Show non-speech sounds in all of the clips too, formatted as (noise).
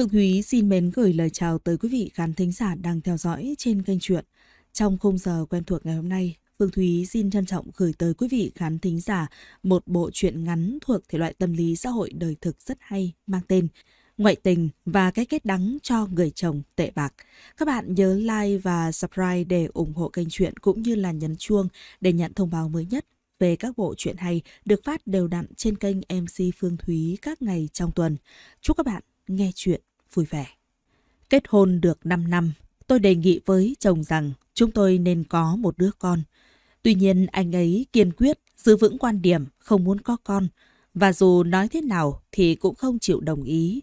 Phương Thúy xin mến gửi lời chào tới quý vị khán thính giả đang theo dõi trên kênh truyện. Trong khung giờ quen thuộc ngày hôm nay, Phương Thúy xin trân trọng gửi tới quý vị khán thính giả một bộ truyện ngắn thuộc thể loại tâm lý xã hội đời thực rất hay mang tên Ngoại tình và cái kết đắng cho người chồng tệ bạc. Các bạn nhớ like và subscribe để ủng hộ kênh truyện cũng như là nhấn chuông để nhận thông báo mới nhất về các bộ truyện hay được phát đều đặn trên kênh MC Phương Thúy các ngày trong tuần. Chúc các bạn nghe chuyện vui vẻ. Kết hôn được 5 năm, tôi đề nghị với chồng rằng chúng tôi nên có một đứa con. Tuy nhiên anh ấy kiên quyết giữ vững quan điểm không muốn có con và dù nói thế nào thì cũng không chịu đồng ý.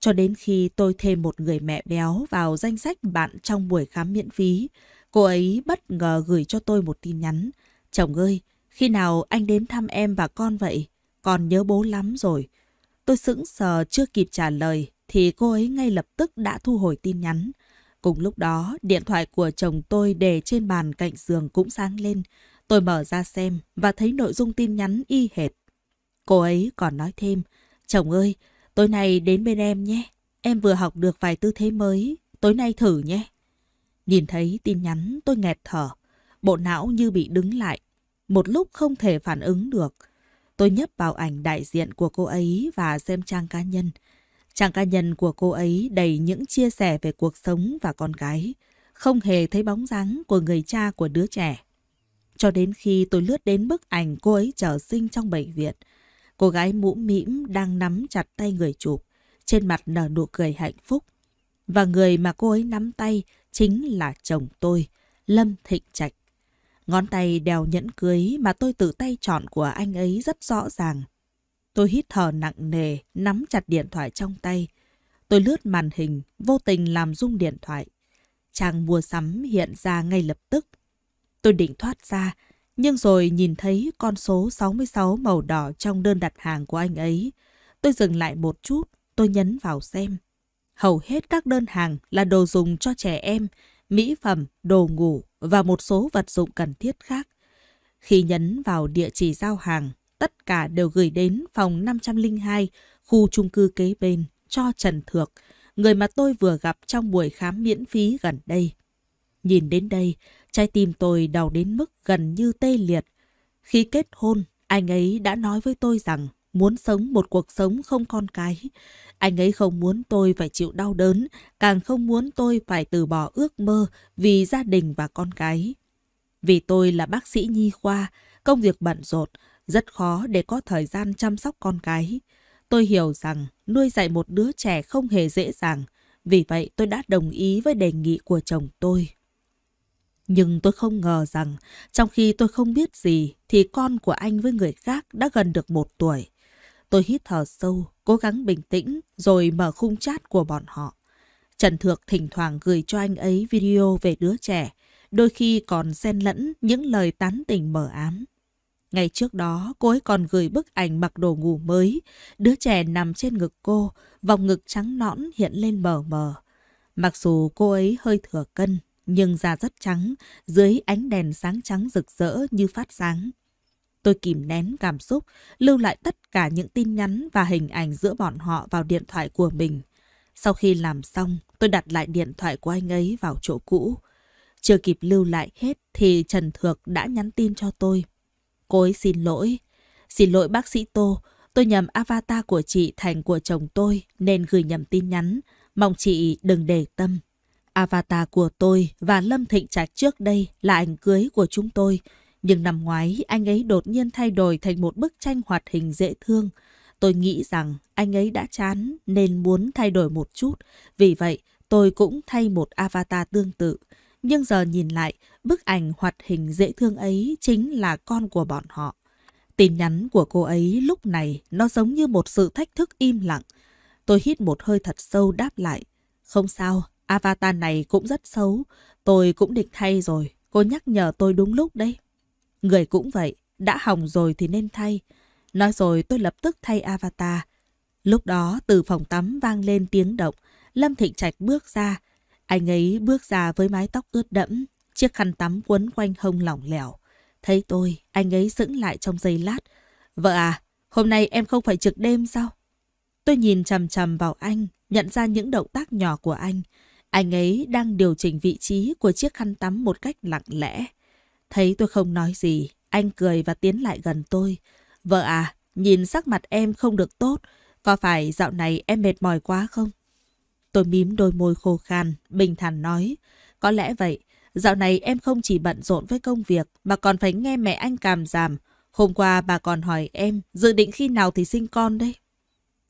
Cho đến khi tôi thêm một người mẹ béo vào danh sách bạn trong buổi khám miễn phí, cô ấy bất ngờ gửi cho tôi một tin nhắn. Chồng ơi, khi nào anh đến thăm em và con vậy? Con nhớ bố lắm rồi. Tôi sững sờ chưa kịp trả lời thì cô ấy ngay lập tức đã thu hồi tin nhắn. Cùng lúc đó, điện thoại của chồng tôi để trên bàn cạnh giường cũng sáng lên. Tôi mở ra xem và thấy nội dung tin nhắn y hệt. Cô ấy còn nói thêm, chồng ơi, tối nay đến bên em nhé. Em vừa học được vài tư thế mới, tối nay thử nhé. Nhìn thấy tin nhắn tôi nghẹt thở, bộ não như bị đứng lại. Một lúc không thể phản ứng được. Tôi nhấp vào ảnh đại diện của cô ấy và xem trang cá nhân. Trang cá nhân của cô ấy đầy những chia sẻ về cuộc sống và con cái, không hề thấy bóng dáng của người cha của đứa trẻ. Cho đến khi tôi lướt đến bức ảnh cô ấy trở sinh trong bệnh viện, cô gái mũ mĩm đang nắm chặt tay người chụp, trên mặt nở nụ cười hạnh phúc. Và người mà cô ấy nắm tay chính là chồng tôi, Lâm Thịnh Trạch. Ngón tay đèo nhẫn cưới mà tôi tự tay chọn của anh ấy rất rõ ràng. Tôi hít thở nặng nề, nắm chặt điện thoại trong tay. Tôi lướt màn hình, vô tình làm rung điện thoại. chàng mua sắm hiện ra ngay lập tức. Tôi định thoát ra, nhưng rồi nhìn thấy con số 66 màu đỏ trong đơn đặt hàng của anh ấy. Tôi dừng lại một chút, tôi nhấn vào xem. Hầu hết các đơn hàng là đồ dùng cho trẻ em, mỹ phẩm, đồ ngủ và một số vật dụng cần thiết khác. Khi nhấn vào địa chỉ giao hàng, tất cả đều gửi đến phòng 502, khu chung cư kế bên cho Trần Thược, người mà tôi vừa gặp trong buổi khám miễn phí gần đây. Nhìn đến đây, trái tim tôi đau đến mức gần như tê liệt. Khi kết hôn, anh ấy đã nói với tôi rằng muốn sống một cuộc sống không con cái. Anh ấy không muốn tôi phải chịu đau đớn, càng không muốn tôi phải từ bỏ ước mơ vì gia đình và con cái. Vì tôi là bác sĩ nhi khoa, công việc bận rộn, rất khó để có thời gian chăm sóc con cái. Tôi hiểu rằng nuôi dạy một đứa trẻ không hề dễ dàng, vì vậy tôi đã đồng ý với đề nghị của chồng tôi. Nhưng tôi không ngờ rằng, trong khi tôi không biết gì, thì con của anh với người khác đã gần được một tuổi. Tôi hít thở sâu, cố gắng bình tĩnh, rồi mở khung chat của bọn họ. Trần Thược thỉnh thoảng gửi cho anh ấy video về đứa trẻ, đôi khi còn xen lẫn những lời tán tỉnh mờ ám. Ngày trước đó, cô ấy còn gửi bức ảnh mặc đồ ngủ mới. Đứa trẻ nằm trên ngực cô, vòng ngực trắng nõn hiện lên mờ mờ. Mặc dù cô ấy hơi thừa cân, nhưng da rất trắng, dưới ánh đèn sáng trắng rực rỡ như phát sáng. Tôi kìm nén cảm xúc, lưu lại tất cả những tin nhắn và hình ảnh giữa bọn họ vào điện thoại của mình. Sau khi làm xong, tôi đặt lại điện thoại của anh ấy vào chỗ cũ. Chưa kịp lưu lại hết thì Trần Thược đã nhắn tin cho tôi. Cô ấy xin lỗi. Xin lỗi bác sĩ Tô, tôi nhầm avatar của chị thành của chồng tôi nên gửi nhầm tin nhắn. Mong chị đừng để tâm. Avatar của tôi và Lâm Thịnh Trạch trước đây là ảnh cưới của chúng tôi. Nhưng năm ngoái, anh ấy đột nhiên thay đổi thành một bức tranh hoạt hình dễ thương. Tôi nghĩ rằng anh ấy đã chán nên muốn thay đổi một chút. Vì vậy, tôi cũng thay một avatar tương tự. Nhưng giờ nhìn lại, bức ảnh hoạt hình dễ thương ấy chính là con của bọn họ. Tin nhắn của cô ấy lúc này nó giống như một sự thách thức im lặng. Tôi hít một hơi thật sâu đáp lại. Không sao, avatar này cũng rất xấu. Tôi cũng định thay rồi. Cô nhắc nhở tôi đúng lúc đấy. Người cũng vậy, đã hỏng rồi thì nên thay. Nói rồi tôi lập tức thay avatar. Lúc đó từ phòng tắm vang lên tiếng động. Lâm Thịnh Trạch bước ra, anh ấy bước ra với mái tóc ướt đẫm, chiếc khăn tắm quấn quanh hông lỏng lẻo. Thấy tôi, anh ấy sững lại trong giây lát. Vợ à, hôm nay em không phải trực đêm sao? Tôi nhìn chằm chằm vào anh, nhận ra những động tác nhỏ của anh. Anh ấy đang điều chỉnh vị trí của chiếc khăn tắm một cách lặng lẽ. Thấy tôi không nói gì, anh cười và tiến lại gần tôi. Vợ à, nhìn sắc mặt em không được tốt. Có phải dạo này em mệt mỏi quá không? Tôi mím đôi môi khô khan, bình thản nói. Có lẽ vậy, dạo này em không chỉ bận rộn với công việc mà còn phải nghe mẹ anh càm giảm. Hôm qua bà còn hỏi em dự định khi nào thì sinh con đấy.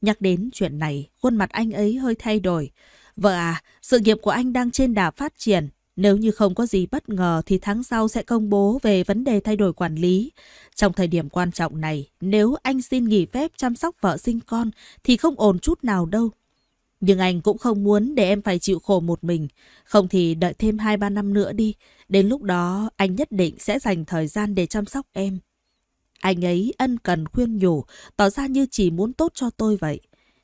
Nhắc đến chuyện này, khuôn mặt anh ấy hơi thay đổi. Vợ à, sự nghiệp của anh đang trên đà phát triển. Nếu như không có gì bất ngờ thì tháng sau sẽ công bố về vấn đề thay đổi quản lý. Trong thời điểm quan trọng này, nếu anh xin nghỉ phép chăm sóc vợ sinh con thì không ổn chút nào đâu. Nhưng anh cũng không muốn để em phải chịu khổ một mình. Không thì đợi thêm 2-3 năm nữa đi. Đến lúc đó anh nhất định sẽ dành thời gian để chăm sóc em. Anh ấy ân cần khuyên nhủ, tỏ ra như chỉ muốn tốt cho tôi vậy.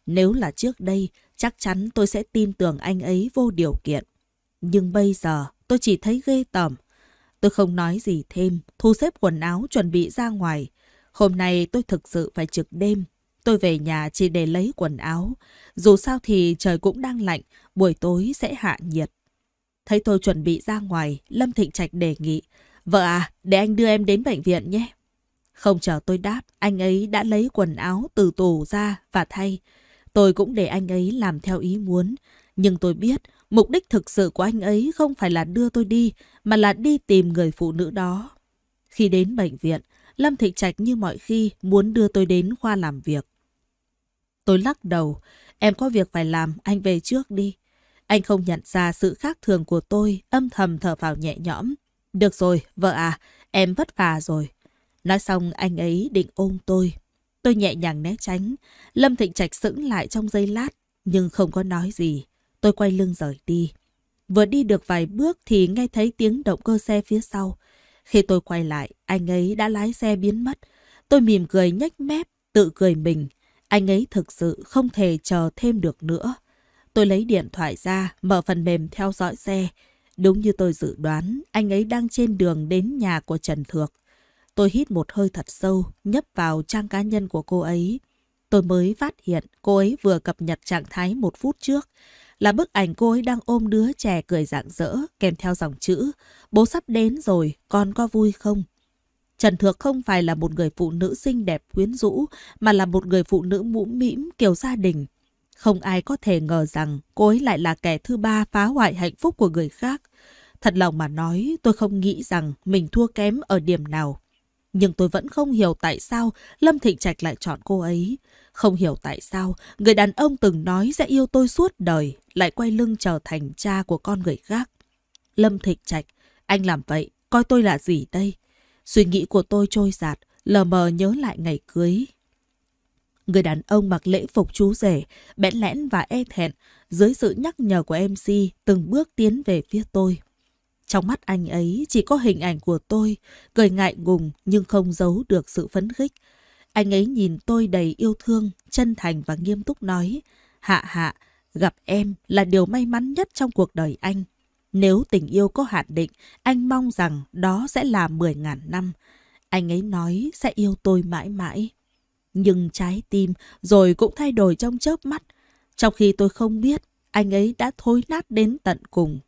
Nếu là trước đây, chắc chắn tôi sẽ tin tưởng anh ấy vô điều kiện. Nhưng bây giờ tôi chỉ thấy ghê tởm. Tôi không nói gì thêm, thu xếp quần áo chuẩn bị ra ngoài. Hôm nay tôi thực sự phải trực đêm Tôi về nhà chỉ để lấy quần áo. Dù sao thì trời cũng đang lạnh, buổi tối sẽ hạ nhiệt. Thấy tôi chuẩn bị ra ngoài, Lâm Thịnh Trạch đề nghị. Vợ à, để anh đưa em đến bệnh viện nhé. Không chờ tôi đáp, anh ấy đã lấy quần áo từ tủ ra và thay. Tôi cũng để anh ấy làm theo ý muốn. Nhưng tôi biết, mục đích thực sự của anh ấy không phải là đưa tôi đi, mà là đi tìm người phụ nữ đó. Khi đến bệnh viện, Lâm Thịnh Trạch như mọi khi muốn đưa tôi đến khoa làm việc. Tôi lắc đầu. Em có việc phải làm, anh về trước đi. Anh không nhận ra sự khác thường của tôi, âm thầm thở vào nhẹ nhõm. Được rồi, vợ à, em vất vả rồi. Nói xong anh ấy định ôm tôi. Tôi nhẹ nhàng né tránh. Lâm Thịnh Trạch sững lại trong giây lát, nhưng không có nói gì. Tôi quay lưng rời đi. Vừa đi được vài bước thì nghe thấy tiếng động cơ xe phía sau. Khi tôi quay lại, anh ấy đã lái xe biến mất. Tôi mỉm cười nhếch mép, tự cười mình. Anh ấy thực sự không thể chờ thêm được nữa. Tôi lấy điện thoại ra, mở phần mềm theo dõi xe. Đúng như tôi dự đoán, anh ấy đang trên đường đến nhà của Trần Thược. Tôi hít một hơi thật sâu, nhấp vào trang cá nhân của cô ấy. Tôi mới phát hiện cô ấy vừa cập nhật trạng thái một phút trước. Là bức ảnh cô ấy đang ôm đứa trẻ cười rạng rỡ, kèm theo dòng chữ. Bố sắp đến rồi, con có vui không? Trần Thược không phải là một người phụ nữ xinh đẹp quyến rũ, mà là một người phụ nữ mũm mĩm kiểu gia đình. Không ai có thể ngờ rằng cô ấy lại là kẻ thứ ba phá hoại hạnh phúc của người khác. Thật lòng mà nói, tôi không nghĩ rằng mình thua kém ở điểm nào. Nhưng tôi vẫn không hiểu tại sao Lâm Thịnh Trạch lại chọn cô ấy. Không hiểu tại sao người đàn ông từng nói sẽ yêu tôi suốt đời lại quay lưng trở thành cha của con người khác. Lâm Thịnh Trạch, anh làm vậy, coi tôi là gì đây? Suy nghĩ của tôi trôi giạt, lờ mờ nhớ lại ngày cưới. Người đàn ông mặc lễ phục chú rể, bẽn lẽn và e thẹn, dưới sự nhắc nhở của MC từng bước tiến về phía tôi. Trong mắt anh ấy chỉ có hình ảnh của tôi, cười ngại ngùng nhưng không giấu được sự phấn khích. Anh ấy nhìn tôi đầy yêu thương, chân thành và nghiêm túc nói, Hạ hạ, gặp em là điều may mắn nhất trong cuộc đời anh. Nếu tình yêu có hạn định, anh mong rằng đó sẽ là 10 ngàn năm. Anh ấy nói sẽ yêu tôi mãi mãi. Nhưng trái tim rồi cũng thay đổi trong chớp mắt. Trong khi tôi không biết, anh ấy đã thối nát đến tận cùng.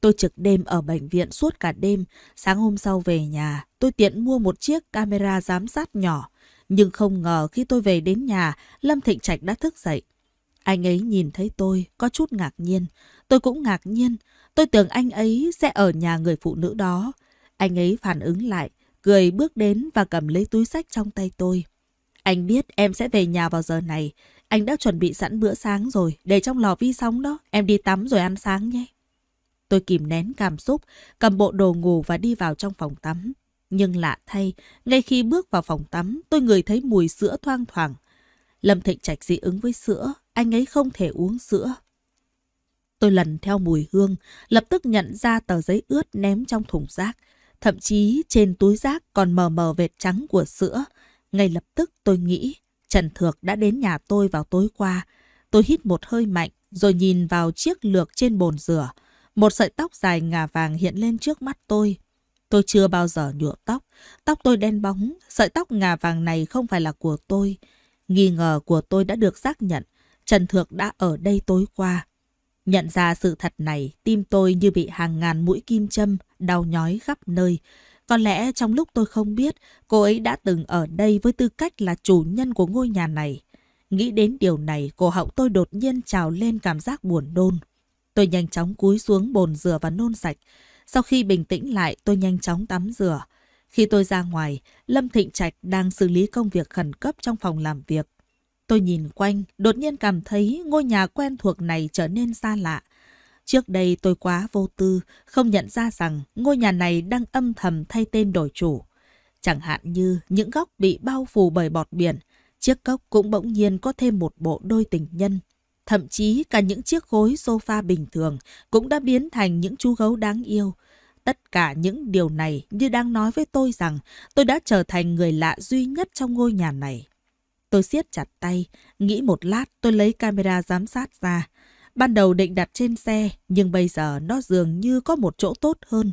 Tôi trực đêm ở bệnh viện suốt cả đêm. Sáng hôm sau về nhà, tôi tiện mua một chiếc camera giám sát nhỏ. Nhưng không ngờ khi tôi về đến nhà, Lâm Thịnh Trạch đã thức dậy. Anh ấy nhìn thấy tôi, có chút ngạc nhiên. Tôi cũng ngạc nhiên, tôi tưởng anh ấy sẽ ở nhà người phụ nữ đó. Anh ấy phản ứng lại, cười bước đến và cầm lấy túi sách trong tay tôi. Anh biết em sẽ về nhà vào giờ này. Anh đã chuẩn bị sẵn bữa sáng rồi, để trong lò vi sóng đó. Em đi tắm rồi ăn sáng nhé. Tôi kìm nén cảm xúc, cầm bộ đồ ngủ và đi vào trong phòng tắm. Nhưng lạ thay, ngay khi bước vào phòng tắm, tôi ngửi thấy mùi sữa thoang thoảng. Lâm Thịnh Trạch dị ứng với sữa, anh ấy không thể uống sữa. Tôi lần theo mùi hương, lập tức nhận ra tờ giấy ướt ném trong thùng rác. Thậm chí trên túi rác còn mờ mờ vệt trắng của sữa. Ngay lập tức tôi nghĩ Trần Thược đã đến nhà tôi vào tối qua. Tôi hít một hơi mạnh rồi nhìn vào chiếc lược trên bồn rửa. Một sợi tóc dài ngà vàng hiện lên trước mắt tôi. Tôi chưa bao giờ nhuộm tóc. Tóc tôi đen bóng, sợi tóc ngà vàng này không phải là của tôi. Nghi ngờ của tôi đã được xác nhận. Trần Thược đã ở đây tối qua. Nhận ra sự thật này, tim tôi như bị hàng ngàn mũi kim châm, đau nhói khắp nơi. Có lẽ trong lúc tôi không biết, cô ấy đã từng ở đây với tư cách là chủ nhân của ngôi nhà này. Nghĩ đến điều này, cổ họng tôi đột nhiên trào lên cảm giác buồn nôn. Tôi nhanh chóng cúi xuống bồn rửa và nôn sạch. Sau khi bình tĩnh lại, tôi nhanh chóng tắm rửa. Khi tôi ra ngoài, Lâm Thịnh Trạch đang xử lý công việc khẩn cấp trong phòng làm việc. Tôi nhìn quanh, đột nhiên cảm thấy ngôi nhà quen thuộc này trở nên xa lạ. Trước đây tôi quá vô tư, không nhận ra rằng ngôi nhà này đang âm thầm thay tên đổi chủ. Chẳng hạn như những góc bị bao phủ bởi bọt biển, chiếc cốc cũng bỗng nhiên có thêm một bộ đôi tình nhân. Thậm chí cả những chiếc gối sofa bình thường cũng đã biến thành những chú gấu đáng yêu. Tất cả những điều này như đang nói với tôi rằng tôi đã trở thành người lạ duy nhất trong ngôi nhà này. Tôi siết chặt tay, nghĩ một lát tôi lấy camera giám sát ra. Ban đầu định đặt trên xe, nhưng bây giờ nó dường như có một chỗ tốt hơn.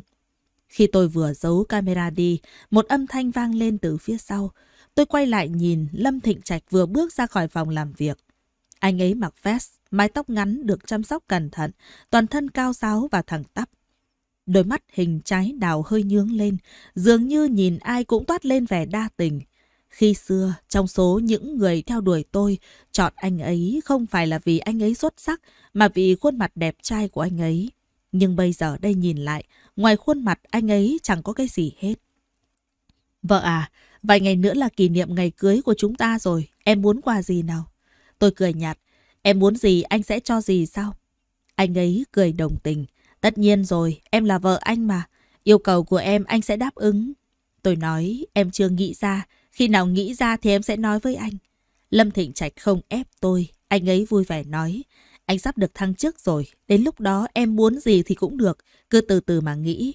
Khi tôi vừa giấu camera đi, một âm thanh vang lên từ phía sau. Tôi quay lại nhìn Lâm Thịnh Trạch vừa bước ra khỏi phòng làm việc. Anh ấy mặc vest, mái tóc ngắn được chăm sóc cẩn thận, toàn thân cao ráo và thẳng tắp. Đôi mắt hình trái đào hơi nhướng lên, dường như nhìn ai cũng toát lên vẻ đa tình. Khi xưa, trong số những người theo đuổi tôi, chọn anh ấy không phải là vì anh ấy xuất sắc, mà vì khuôn mặt đẹp trai của anh ấy. Nhưng bây giờ đây nhìn lại, ngoài khuôn mặt anh ấy chẳng có cái gì hết. Vợ à, vài ngày nữa là kỷ niệm ngày cưới của chúng ta rồi, em muốn quà gì nào? Tôi cười nhạt, em muốn gì anh sẽ cho gì sao? Anh ấy cười đồng tình, tất nhiên rồi, em là vợ anh mà, yêu cầu của em anh sẽ đáp ứng. Tôi nói, em chưa nghĩ ra, khi nào nghĩ ra thì em sẽ nói với anh. Lâm Thịnh Trạch không ép tôi. Anh ấy vui vẻ nói. Anh sắp được thăng chức rồi. Đến lúc đó em muốn gì thì cũng được. Cứ từ từ mà nghĩ.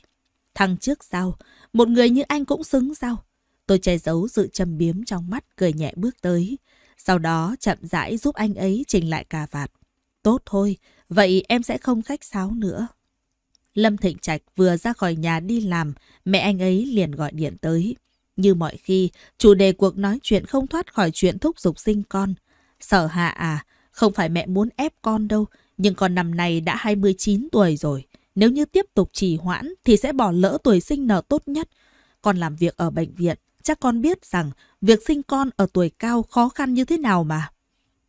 Thăng chức sao? Một người như anh cũng xứng sao? Tôi che giấu sự châm biếm trong mắt, cười nhẹ bước tới. Sau đó chậm rãi giúp anh ấy chỉnh lại cà vạt. Tốt thôi, vậy em sẽ không khách sáo nữa. Lâm Thịnh Trạch vừa ra khỏi nhà đi làm, mẹ anh ấy liền gọi điện tới. Như mọi khi, chủ đề cuộc nói chuyện không thoát khỏi chuyện thúc giục sinh con. Sở hạ à, không phải mẹ muốn ép con đâu, nhưng con năm nay đã 29 tuổi rồi. Nếu như tiếp tục trì hoãn thì sẽ bỏ lỡ tuổi sinh nở tốt nhất. Con làm việc ở bệnh viện, chắc con biết rằng việc sinh con ở tuổi cao khó khăn như thế nào mà.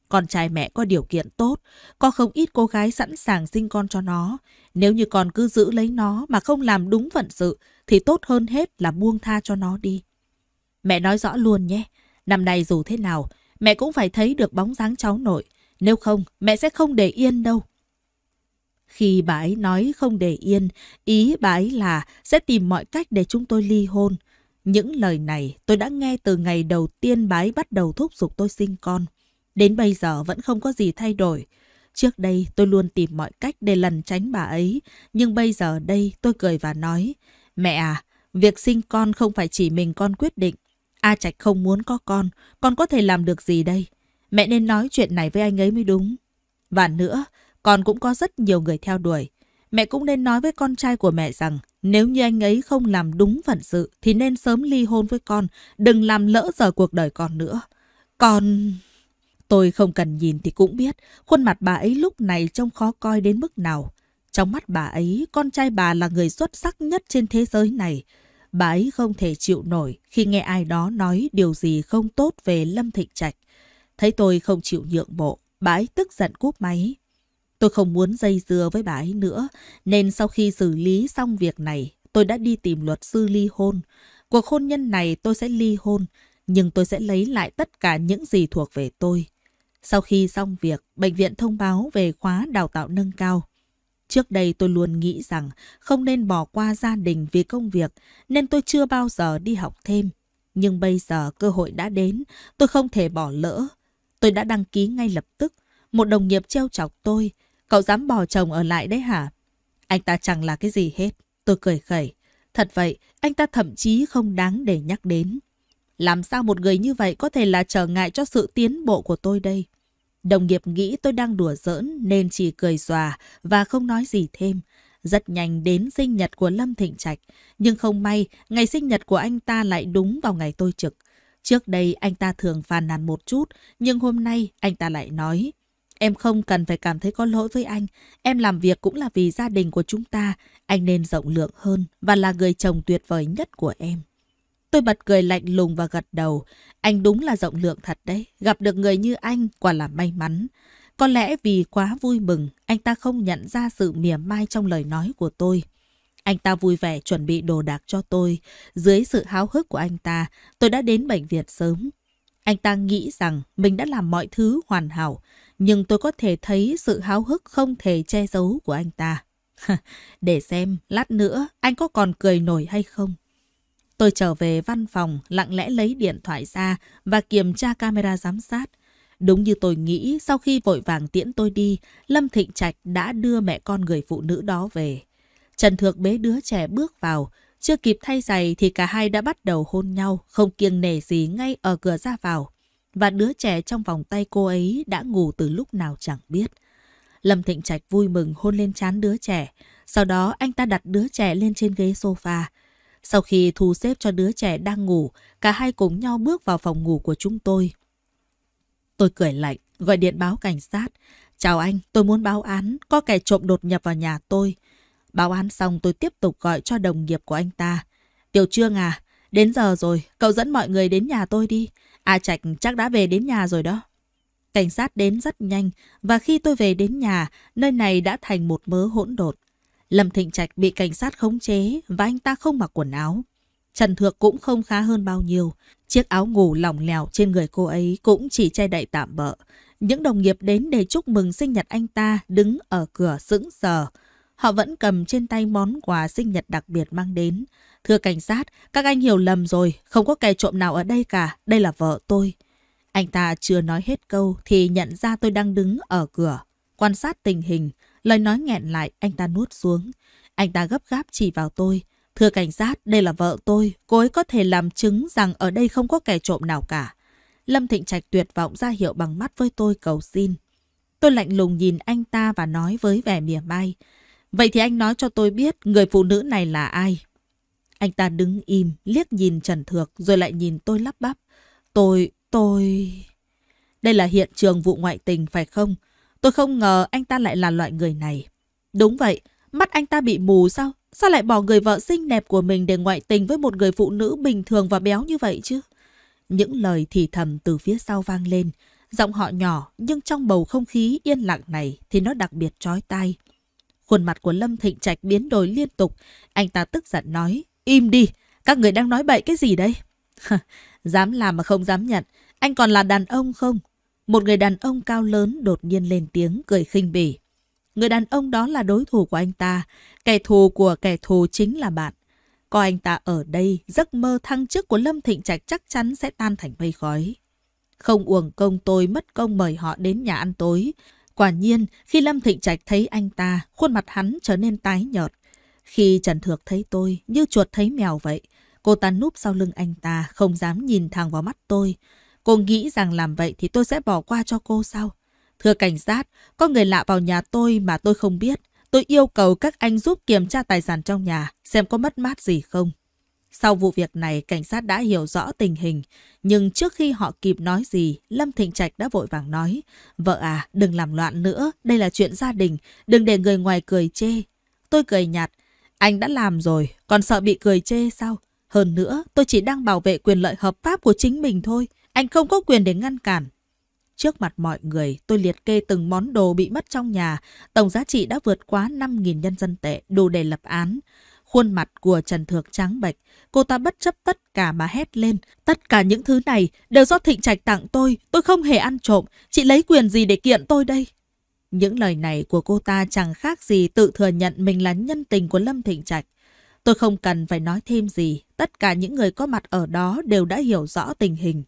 Con trai mẹ có điều kiện tốt, có không ít cô gái sẵn sàng sinh con cho nó. Nếu như con cứ giữ lấy nó mà không làm đúng phận sự thì tốt hơn hết là buông tha cho nó đi. Mẹ nói rõ luôn nhé. Năm nay dù thế nào, mẹ cũng phải thấy được bóng dáng cháu nội. Nếu không, mẹ sẽ không để yên đâu. Khi bà ấy nói không để yên, ý bà ấy là sẽ tìm mọi cách để chúng tôi ly hôn. Những lời này tôi đã nghe từ ngày đầu tiên bà ấy bắt đầu thúc giục tôi sinh con. Đến bây giờ vẫn không có gì thay đổi. Trước đây tôi luôn tìm mọi cách để lần tránh bà ấy, nhưng bây giờ đây tôi cười và nói, Mẹ à, việc sinh con không phải chỉ mình con quyết định, A Trạch không muốn có con, con có thể làm được gì đây? Mẹ nên nói chuyện này với anh ấy mới đúng. Và nữa, con cũng có rất nhiều người theo đuổi. Mẹ cũng nên nói với con trai của mẹ rằng nếu như anh ấy không làm đúng phận sự thì nên sớm ly hôn với con, đừng làm lỡ giờ cuộc đời con nữa. Con... Tôi không cần nhìn thì cũng biết khuôn mặt bà ấy lúc này trông khó coi đến mức nào. Trong mắt bà ấy, con trai bà là người xuất sắc nhất trên thế giới này bà ấy không thể chịu nổi khi nghe ai đó nói điều gì không tốt về Lâm Thịnh Trạch. Thấy tôi không chịu nhượng bộ, bà ấy tức giận cúp máy. Tôi không muốn dây dưa với bà ấy nữa, nên sau khi xử lý xong việc này, tôi đã đi tìm luật sư ly hôn. Cuộc hôn nhân này tôi sẽ ly hôn, nhưng tôi sẽ lấy lại tất cả những gì thuộc về tôi. Sau khi xong việc, bệnh viện thông báo về khóa đào tạo nâng cao. Trước đây tôi luôn nghĩ rằng không nên bỏ qua gia đình vì công việc, nên tôi chưa bao giờ đi học thêm. Nhưng bây giờ cơ hội đã đến, tôi không thể bỏ lỡ. Tôi đã đăng ký ngay lập tức. Một đồng nghiệp treo chọc tôi, cậu dám bỏ chồng ở lại đấy hả? Anh ta chẳng là cái gì hết. Tôi cười khẩy. Thật vậy, anh ta thậm chí không đáng để nhắc đến. Làm sao một người như vậy có thể là trở ngại cho sự tiến bộ của tôi đây? Đồng nghiệp nghĩ tôi đang đùa giỡn nên chỉ cười xòa và không nói gì thêm. Rất nhanh đến sinh nhật của Lâm Thịnh Trạch, nhưng không may ngày sinh nhật của anh ta lại đúng vào ngày tôi trực. Trước đây anh ta thường phàn nàn một chút, nhưng hôm nay anh ta lại nói Em không cần phải cảm thấy có lỗi với anh. Em làm việc cũng là vì gia đình của chúng ta. Anh nên rộng lượng hơn và là người chồng tuyệt vời nhất của em. Tôi bật cười lạnh lùng và gật đầu. Anh đúng là rộng lượng thật đấy. Gặp được người như anh quả là may mắn. Có lẽ vì quá vui mừng, anh ta không nhận ra sự mỉa mai trong lời nói của tôi. Anh ta vui vẻ chuẩn bị đồ đạc cho tôi. Dưới sự háo hức của anh ta, tôi đã đến bệnh viện sớm. Anh ta nghĩ rằng mình đã làm mọi thứ hoàn hảo, nhưng tôi có thể thấy sự háo hức không thể che giấu của anh ta. (laughs) Để xem, lát nữa anh có còn cười nổi hay không. Tôi trở về văn phòng, lặng lẽ lấy điện thoại ra và kiểm tra camera giám sát. Đúng như tôi nghĩ, sau khi vội vàng tiễn tôi đi, Lâm Thịnh Trạch đã đưa mẹ con người phụ nữ đó về. Trần Thược bế đứa trẻ bước vào, chưa kịp thay giày thì cả hai đã bắt đầu hôn nhau, không kiêng nề gì ngay ở cửa ra vào. Và đứa trẻ trong vòng tay cô ấy đã ngủ từ lúc nào chẳng biết. Lâm Thịnh Trạch vui mừng hôn lên chán đứa trẻ, sau đó anh ta đặt đứa trẻ lên trên ghế sofa, sau khi thu xếp cho đứa trẻ đang ngủ, cả hai cùng nhau bước vào phòng ngủ của chúng tôi. Tôi cười lạnh, gọi điện báo cảnh sát. Chào anh, tôi muốn báo án, có kẻ trộm đột nhập vào nhà tôi. Báo án xong tôi tiếp tục gọi cho đồng nghiệp của anh ta. Tiểu Trương à, đến giờ rồi, cậu dẫn mọi người đến nhà tôi đi. A Trạch chắc đã về đến nhà rồi đó. Cảnh sát đến rất nhanh và khi tôi về đến nhà, nơi này đã thành một mớ hỗn độn. Lâm Thịnh Trạch bị cảnh sát khống chế và anh ta không mặc quần áo. Trần Thược cũng không khá hơn bao nhiêu. Chiếc áo ngủ lỏng lẻo trên người cô ấy cũng chỉ che đậy tạm bỡ. Những đồng nghiệp đến để chúc mừng sinh nhật anh ta đứng ở cửa sững sờ. Họ vẫn cầm trên tay món quà sinh nhật đặc biệt mang đến. Thưa cảnh sát, các anh hiểu lầm rồi, không có kẻ trộm nào ở đây cả, đây là vợ tôi. Anh ta chưa nói hết câu thì nhận ra tôi đang đứng ở cửa, quan sát tình hình. Lời nói nghẹn lại, anh ta nuốt xuống. Anh ta gấp gáp chỉ vào tôi. Thưa cảnh sát, đây là vợ tôi. Cô ấy có thể làm chứng rằng ở đây không có kẻ trộm nào cả. Lâm Thịnh Trạch tuyệt vọng ra hiệu bằng mắt với tôi cầu xin. Tôi lạnh lùng nhìn anh ta và nói với vẻ mỉa mai. Vậy thì anh nói cho tôi biết người phụ nữ này là ai? Anh ta đứng im, liếc nhìn Trần Thược rồi lại nhìn tôi lắp bắp. Tôi, tôi... Đây là hiện trường vụ ngoại tình phải không? Tôi không ngờ anh ta lại là loại người này. Đúng vậy, mắt anh ta bị mù sao? Sao lại bỏ người vợ xinh đẹp của mình để ngoại tình với một người phụ nữ bình thường và béo như vậy chứ? Những lời thì thầm từ phía sau vang lên. Giọng họ nhỏ nhưng trong bầu không khí yên lặng này thì nó đặc biệt trói tai. Khuôn mặt của Lâm Thịnh Trạch biến đổi liên tục. Anh ta tức giận nói, im đi, các người đang nói bậy cái gì đây (laughs) dám làm mà không dám nhận. Anh còn là đàn ông không? Một người đàn ông cao lớn đột nhiên lên tiếng cười khinh bỉ. Người đàn ông đó là đối thủ của anh ta, kẻ thù của kẻ thù chính là bạn. Có anh ta ở đây, giấc mơ thăng chức của Lâm Thịnh Trạch chắc chắn sẽ tan thành mây khói. Không uổng công tôi mất công mời họ đến nhà ăn tối. Quả nhiên, khi Lâm Thịnh Trạch thấy anh ta, khuôn mặt hắn trở nên tái nhợt. Khi Trần Thược thấy tôi, như chuột thấy mèo vậy, cô ta núp sau lưng anh ta, không dám nhìn thẳng vào mắt tôi. Cô nghĩ rằng làm vậy thì tôi sẽ bỏ qua cho cô sao? Thưa cảnh sát, có người lạ vào nhà tôi mà tôi không biết. Tôi yêu cầu các anh giúp kiểm tra tài sản trong nhà, xem có mất mát gì không. Sau vụ việc này, cảnh sát đã hiểu rõ tình hình. Nhưng trước khi họ kịp nói gì, Lâm Thịnh Trạch đã vội vàng nói. Vợ à, đừng làm loạn nữa, đây là chuyện gia đình, đừng để người ngoài cười chê. Tôi cười nhạt, anh đã làm rồi, còn sợ bị cười chê sao? Hơn nữa, tôi chỉ đang bảo vệ quyền lợi hợp pháp của chính mình thôi. Anh không có quyền để ngăn cản. Trước mặt mọi người, tôi liệt kê từng món đồ bị mất trong nhà. Tổng giá trị đã vượt quá 5.000 nhân dân tệ, đủ để lập án. Khuôn mặt của Trần Thược trắng bệch, cô ta bất chấp tất cả mà hét lên. Tất cả những thứ này đều do Thịnh Trạch tặng tôi, tôi không hề ăn trộm, chị lấy quyền gì để kiện tôi đây? Những lời này của cô ta chẳng khác gì tự thừa nhận mình là nhân tình của Lâm Thịnh Trạch. Tôi không cần phải nói thêm gì, tất cả những người có mặt ở đó đều đã hiểu rõ tình hình.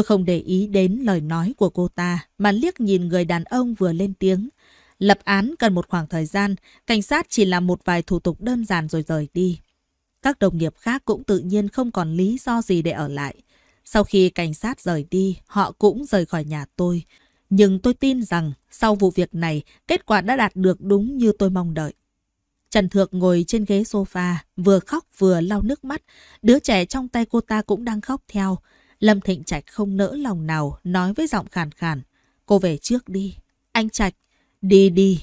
Tôi không để ý đến lời nói của cô ta mà liếc nhìn người đàn ông vừa lên tiếng. Lập án cần một khoảng thời gian, cảnh sát chỉ làm một vài thủ tục đơn giản rồi rời đi. Các đồng nghiệp khác cũng tự nhiên không còn lý do gì để ở lại. Sau khi cảnh sát rời đi, họ cũng rời khỏi nhà tôi. Nhưng tôi tin rằng sau vụ việc này, kết quả đã đạt được đúng như tôi mong đợi. Trần Thược ngồi trên ghế sofa, vừa khóc vừa lau nước mắt. Đứa trẻ trong tay cô ta cũng đang khóc theo. Lâm Thịnh Trạch không nỡ lòng nào nói với giọng khàn khàn. Cô về trước đi. Anh Trạch, đi đi.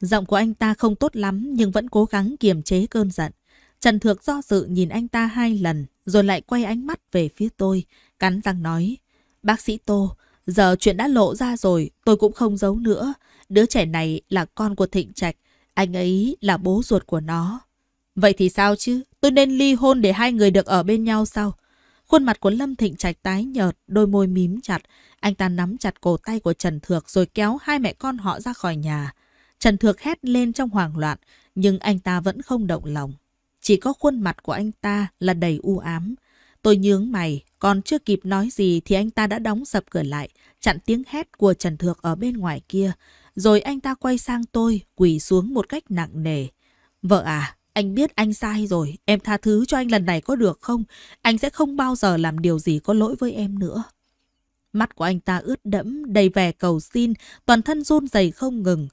Giọng của anh ta không tốt lắm nhưng vẫn cố gắng kiềm chế cơn giận. Trần Thược do dự nhìn anh ta hai lần rồi lại quay ánh mắt về phía tôi, cắn răng nói. Bác sĩ Tô, giờ chuyện đã lộ ra rồi, tôi cũng không giấu nữa. Đứa trẻ này là con của Thịnh Trạch, anh ấy là bố ruột của nó. Vậy thì sao chứ? Tôi nên ly hôn để hai người được ở bên nhau sao? Khuôn mặt của Lâm Thịnh Trạch tái nhợt, đôi môi mím chặt. Anh ta nắm chặt cổ tay của Trần Thược rồi kéo hai mẹ con họ ra khỏi nhà. Trần Thược hét lên trong hoảng loạn, nhưng anh ta vẫn không động lòng. Chỉ có khuôn mặt của anh ta là đầy u ám. Tôi nhướng mày, còn chưa kịp nói gì thì anh ta đã đóng sập cửa lại, chặn tiếng hét của Trần Thược ở bên ngoài kia. Rồi anh ta quay sang tôi, quỳ xuống một cách nặng nề. Vợ à, anh biết anh sai rồi, em tha thứ cho anh lần này có được không? Anh sẽ không bao giờ làm điều gì có lỗi với em nữa. Mắt của anh ta ướt đẫm, đầy vẻ cầu xin, toàn thân run rẩy không ngừng.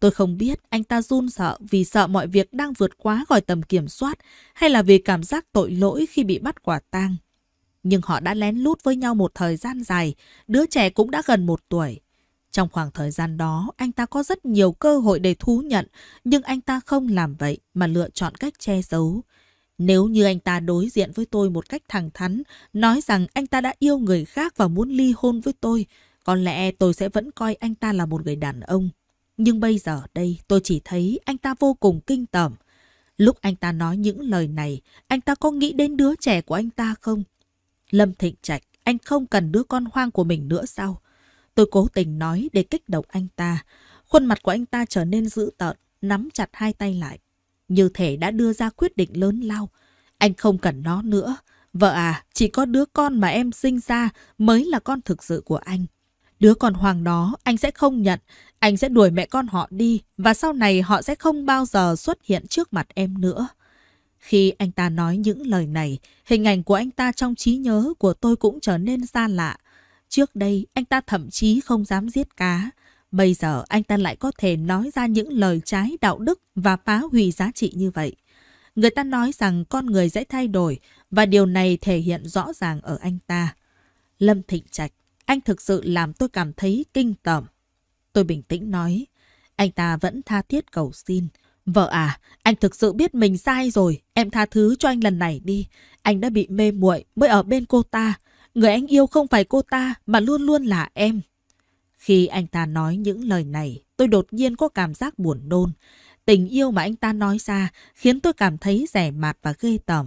Tôi không biết anh ta run sợ vì sợ mọi việc đang vượt quá khỏi tầm kiểm soát hay là vì cảm giác tội lỗi khi bị bắt quả tang. Nhưng họ đã lén lút với nhau một thời gian dài, đứa trẻ cũng đã gần một tuổi. Trong khoảng thời gian đó, anh ta có rất nhiều cơ hội để thú nhận, nhưng anh ta không làm vậy mà lựa chọn cách che giấu. Nếu như anh ta đối diện với tôi một cách thẳng thắn, nói rằng anh ta đã yêu người khác và muốn ly hôn với tôi, có lẽ tôi sẽ vẫn coi anh ta là một người đàn ông. Nhưng bây giờ đây tôi chỉ thấy anh ta vô cùng kinh tởm. Lúc anh ta nói những lời này, anh ta có nghĩ đến đứa trẻ của anh ta không? Lâm Thịnh Trạch, anh không cần đứa con hoang của mình nữa sao? Tôi cố tình nói để kích động anh ta. Khuôn mặt của anh ta trở nên dữ tợn, nắm chặt hai tay lại. Như thể đã đưa ra quyết định lớn lao. Anh không cần nó nữa. Vợ à, chỉ có đứa con mà em sinh ra mới là con thực sự của anh. Đứa con hoàng đó anh sẽ không nhận, anh sẽ đuổi mẹ con họ đi và sau này họ sẽ không bao giờ xuất hiện trước mặt em nữa. Khi anh ta nói những lời này, hình ảnh của anh ta trong trí nhớ của tôi cũng trở nên xa lạ. Trước đây anh ta thậm chí không dám giết cá. Bây giờ anh ta lại có thể nói ra những lời trái đạo đức và phá hủy giá trị như vậy. Người ta nói rằng con người dễ thay đổi và điều này thể hiện rõ ràng ở anh ta. Lâm Thịnh Trạch, anh thực sự làm tôi cảm thấy kinh tởm. Tôi bình tĩnh nói, anh ta vẫn tha thiết cầu xin. Vợ à, anh thực sự biết mình sai rồi, em tha thứ cho anh lần này đi. Anh đã bị mê muội mới ở bên cô ta. Người anh yêu không phải cô ta mà luôn luôn là em. Khi anh ta nói những lời này, tôi đột nhiên có cảm giác buồn nôn. Tình yêu mà anh ta nói ra khiến tôi cảm thấy rẻ mạt và ghê tởm.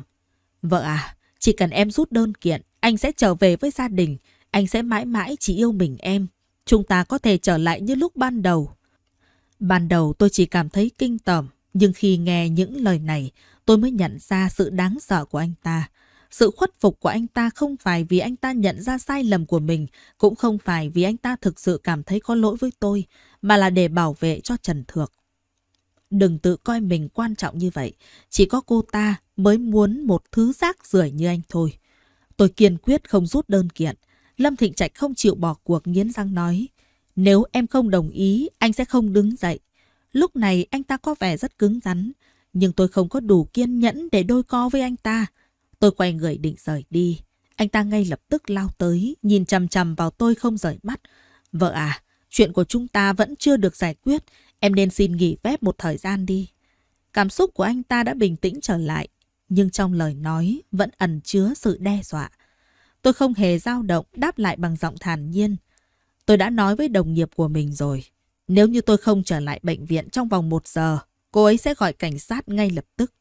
Vợ à, chỉ cần em rút đơn kiện, anh sẽ trở về với gia đình. Anh sẽ mãi mãi chỉ yêu mình em. Chúng ta có thể trở lại như lúc ban đầu. Ban đầu tôi chỉ cảm thấy kinh tởm, nhưng khi nghe những lời này, tôi mới nhận ra sự đáng sợ của anh ta. Sự khuất phục của anh ta không phải vì anh ta nhận ra sai lầm của mình, cũng không phải vì anh ta thực sự cảm thấy có lỗi với tôi, mà là để bảo vệ cho Trần Thược. Đừng tự coi mình quan trọng như vậy, chỉ có cô ta mới muốn một thứ rác rưởi như anh thôi. Tôi kiên quyết không rút đơn kiện. Lâm Thịnh Trạch không chịu bỏ cuộc nghiến răng nói. Nếu em không đồng ý, anh sẽ không đứng dậy. Lúc này anh ta có vẻ rất cứng rắn, nhưng tôi không có đủ kiên nhẫn để đôi co với anh ta. Tôi quay người định rời đi. Anh ta ngay lập tức lao tới, nhìn chằm chằm vào tôi không rời mắt. Vợ à, chuyện của chúng ta vẫn chưa được giải quyết. Em nên xin nghỉ phép một thời gian đi. Cảm xúc của anh ta đã bình tĩnh trở lại, nhưng trong lời nói vẫn ẩn chứa sự đe dọa. Tôi không hề dao động đáp lại bằng giọng thản nhiên. Tôi đã nói với đồng nghiệp của mình rồi. Nếu như tôi không trở lại bệnh viện trong vòng một giờ, cô ấy sẽ gọi cảnh sát ngay lập tức.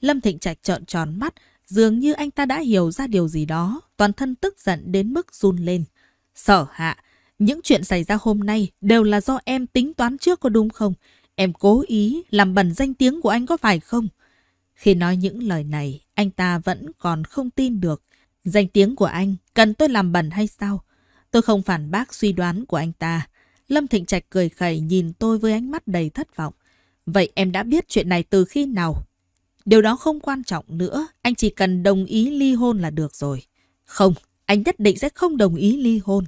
Lâm Thịnh Trạch trợn tròn mắt, Dường như anh ta đã hiểu ra điều gì đó, toàn thân tức giận đến mức run lên. Sở hạ, những chuyện xảy ra hôm nay đều là do em tính toán trước có đúng không? Em cố ý làm bẩn danh tiếng của anh có phải không? Khi nói những lời này, anh ta vẫn còn không tin được. Danh tiếng của anh cần tôi làm bẩn hay sao? Tôi không phản bác suy đoán của anh ta. Lâm Thịnh Trạch cười khẩy nhìn tôi với ánh mắt đầy thất vọng. Vậy em đã biết chuyện này từ khi nào? Điều đó không quan trọng nữa, anh chỉ cần đồng ý ly hôn là được rồi. Không, anh nhất định sẽ không đồng ý ly hôn.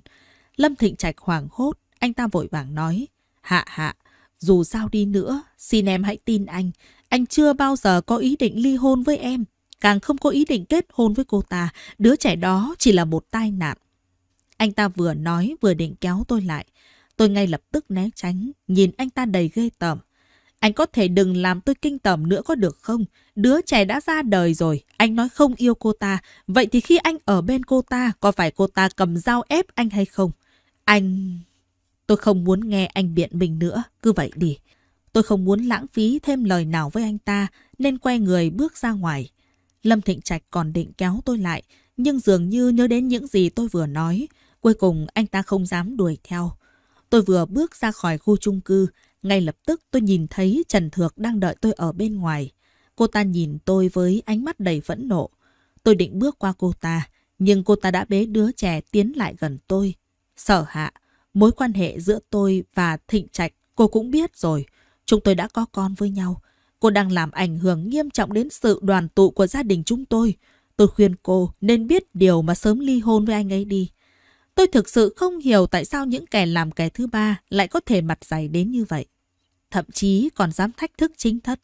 Lâm Thịnh Trạch hoảng hốt, anh ta vội vàng nói. Hạ hạ, dù sao đi nữa, xin em hãy tin anh. Anh chưa bao giờ có ý định ly hôn với em, càng không có ý định kết hôn với cô ta. Đứa trẻ đó chỉ là một tai nạn. Anh ta vừa nói vừa định kéo tôi lại. Tôi ngay lập tức né tránh, nhìn anh ta đầy ghê tởm. Anh có thể đừng làm tôi kinh tởm nữa có được không? Đứa trẻ đã ra đời rồi, anh nói không yêu cô ta. Vậy thì khi anh ở bên cô ta, có phải cô ta cầm dao ép anh hay không? Anh... Tôi không muốn nghe anh biện mình nữa, cứ vậy đi. Tôi không muốn lãng phí thêm lời nào với anh ta, nên quay người bước ra ngoài. Lâm Thịnh Trạch còn định kéo tôi lại, nhưng dường như nhớ đến những gì tôi vừa nói. Cuối cùng anh ta không dám đuổi theo. Tôi vừa bước ra khỏi khu chung cư, ngay lập tức tôi nhìn thấy Trần Thược đang đợi tôi ở bên ngoài. Cô ta nhìn tôi với ánh mắt đầy phẫn nộ. Tôi định bước qua cô ta, nhưng cô ta đã bế đứa trẻ tiến lại gần tôi. Sở hạ, mối quan hệ giữa tôi và Thịnh Trạch cô cũng biết rồi. Chúng tôi đã có con với nhau. Cô đang làm ảnh hưởng nghiêm trọng đến sự đoàn tụ của gia đình chúng tôi. Tôi khuyên cô nên biết điều mà sớm ly hôn với anh ấy đi. Tôi thực sự không hiểu tại sao những kẻ làm kẻ thứ ba lại có thể mặt dày đến như vậy. Thậm chí còn dám thách thức chính thất.